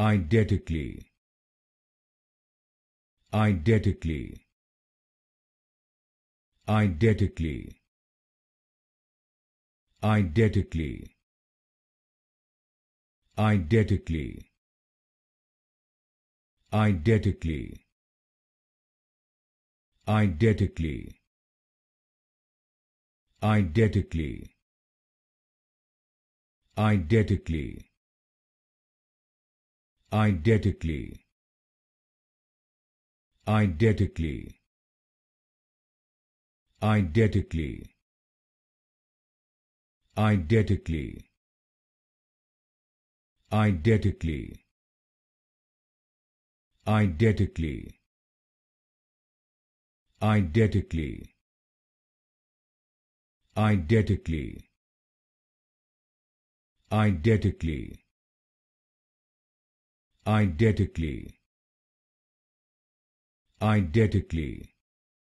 Identically. Identically. Identically. Identically. Identically. Identically. Identically. Identically. Identically Identically. Identically. Identically. Identically. Identically. Identically. Identically. Identically. Eidetically. Identically. Identically.